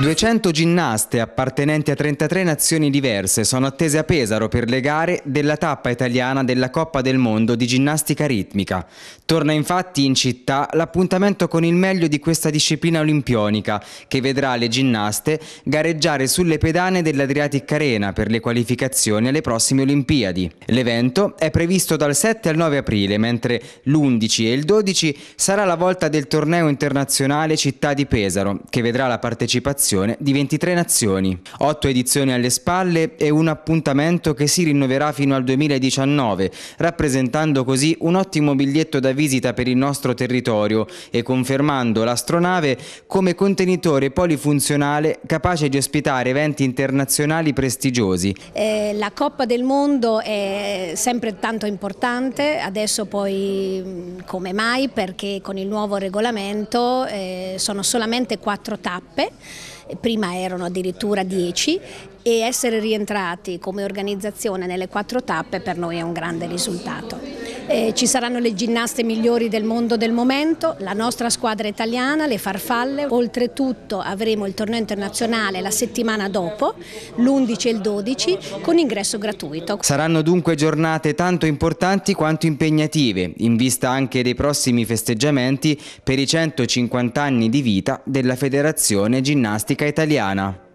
200 ginnaste appartenenti a 33 nazioni diverse sono attese a Pesaro per le gare della tappa italiana della Coppa del Mondo di ginnastica ritmica. Torna infatti in città l'appuntamento con il meglio di questa disciplina olimpionica che vedrà le ginnaste gareggiare sulle pedane dell'Adriatic Arena per le qualificazioni alle prossime Olimpiadi. L'evento è previsto dal 7 al 9 aprile, mentre l'11 e il 12 sarà la volta del torneo internazionale Città di Pesaro che vedrà la partecipazione partecipazione di 23 nazioni. Otto edizioni alle spalle e un appuntamento che si rinnoverà fino al 2019, rappresentando così un ottimo biglietto da visita per il nostro territorio e confermando l'astronave come contenitore polifunzionale capace di ospitare eventi internazionali prestigiosi. Eh, la Coppa del Mondo è sempre tanto importante, adesso poi come mai perché con il nuovo regolamento eh, sono solamente quattro tappe prima erano addirittura 10 e essere rientrati come organizzazione nelle quattro tappe per noi è un grande risultato eh, ci saranno le ginnaste migliori del mondo del momento, la nostra squadra italiana, le farfalle, oltretutto avremo il torneo internazionale la settimana dopo, l'11 e il 12, con ingresso gratuito. Saranno dunque giornate tanto importanti quanto impegnative, in vista anche dei prossimi festeggiamenti per i 150 anni di vita della Federazione Ginnastica Italiana.